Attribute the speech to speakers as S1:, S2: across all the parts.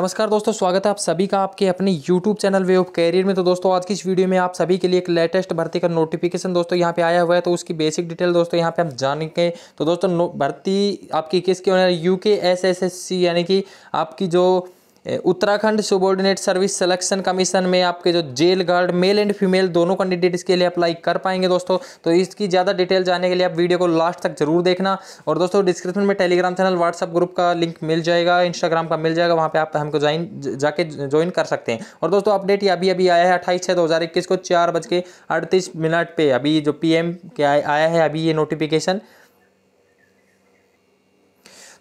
S1: नमस्कार दोस्तों स्वागत है आप सभी का आपके अपने YouTube channel Way of Career में तो दोस्तों आज की इस वीडियो में आप सभी के लिए एक लेटेस्ट भर्ती का नोटिफिकेशन दोस्तों यहाँ पे आया हुआ है तो उसकी बेसिक डिटेल दोस्तों यहाँ पे हम जानेंगे तो दोस्तों भर्ती आपकी किसकी होने यू के एस एस एस सी यानी कि आपकी जो Uttarakhand subordinate service selection commission में आपके जो jail guard male and female दोनों कैंडिडेट इसके लिए अप्लाई कर पाएंगे दोस्तों तो इसकी ज़्यादा डिटेल जानने के लिए आप वीडियो को लास्ट तक जरूर देखना और दोस्तों डिस्क्रिप्शन में टेलीग्राम चैनल व्हाट्सअप ग्रुप का लिंक मिल जाएगा इंस्टाग्राम का मिल जाएगा वहाँ पर आप हमको ज्वाइन जाके ज्वाइन कर सकते हैं और दोस्तों अपडेट ये अभी अभी आया है अट्ठाईस छः दो हज़ार इक्कीस को चार बज के अड़तीस मिनट पर अभी जो पी एम के आया है अभी ये नोटिफिकेशन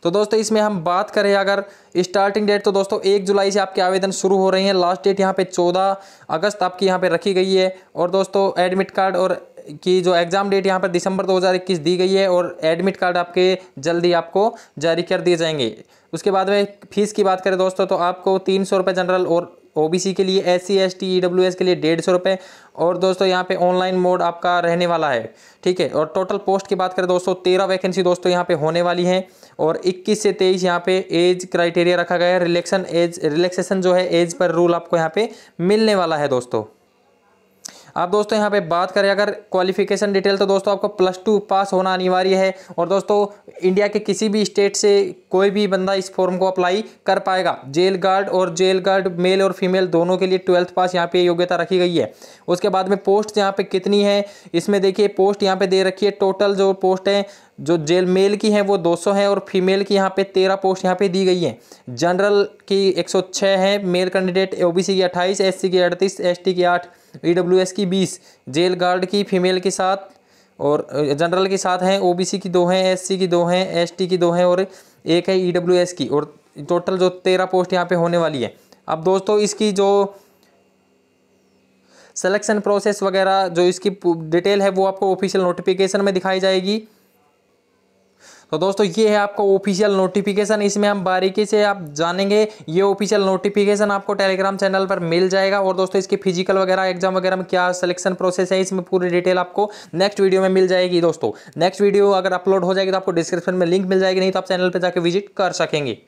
S1: तो दोस्तों इसमें हम बात करें अगर स्टार्टिंग डेट तो दोस्तों एक जुलाई से आपके आवेदन शुरू हो रहे हैं लास्ट डेट यहाँ पे चौदह अगस्त आपकी यहाँ पे रखी गई है और दोस्तों एडमिट कार्ड और की जो एग्ज़ाम डेट यहाँ पर दिसंबर 2021 दी गई है और एडमिट कार्ड आपके जल्दी आपको जारी कर दिए जाएंगे उसके बाद में फीस की बात करें दोस्तों तो आपको तीन सौ जनरल और ओबीसी के लिए एस सी एस टी के लिए डेढ़ सौ रुपये और दोस्तों यहाँ पे ऑनलाइन मोड आपका रहने वाला है ठीक है और टोटल पोस्ट की बात करें दोस्तों तेरह वैकेंसी दोस्तों यहाँ पे होने वाली हैं और 21 से 23 यहाँ पे एज क्राइटेरिया रखा गया है रिलेक्शन एज रिलेक्सेशन जो है एज पर रूल आपको यहाँ पे मिलने वाला है दोस्तों आप दोस्तों यहाँ पे बात करें अगर क्वालिफिकेशन डिटेल तो दोस्तों आपको प्लस टू पास होना अनिवार्य है और दोस्तों इंडिया के किसी भी स्टेट से कोई भी बंदा इस फॉर्म को अप्लाई कर पाएगा जेल गार्ड और जेल गार्ड मेल और फीमेल दोनों के लिए ट्वेल्थ पास यहाँ पे योग्यता रखी गई है उसके बाद में पोस्ट यहाँ पे कितनी है इसमें देखिए पोस्ट यहाँ पे दे रखी है टोटल जो पोस्ट हैं जो जेल मेल की हैं वो 200 हैं और फीमेल की यहाँ पे 13 पोस्ट यहाँ पे दी गई हैं जनरल की 106 हैं मेल कैंडिडेट ओबीसी की 28 एससी की 38 एसटी की 8 ईडब्ल्यूएस की 20 जेल गार्ड की फीमेल की साथ और जनरल के साथ हैं ओबीसी की दो हैं एससी की दो हैं एसटी की दो हैं और एक है एस की और टोटल जो तेरह पोस्ट यहाँ पर होने वाली है अब दोस्तों इसकी जो सलेक्शन प्रोसेस वगैरह जो इसकी डिटेल है वो आपको ऑफिशियल नोटिफिकेशन में दिखाई जाएगी तो दोस्तों ये है आपका ऑफिशियल नोटिफिकेशन इसमें हम बारीकी से आप जानेंगे ये ऑफिशियल नोटिफिकेशन आपको टेलीग्राम चैनल पर मिल जाएगा और दोस्तों इसकी फिजिकल वगैरह एग्जाम वगैरह में क्या सिलेक्शन प्रोसेस है इसमें पूरी डिटेल आपको नेक्स्ट वीडियो में मिल जाएगी दोस्तों नेक्स्ट वीडियो अगर अपलोड हो जाएगी तो आपको डिस्क्रिप्शन में लिंक मिल जाएगी नहीं तो आप चैनल पर जाकर विजिट कर सकेंगे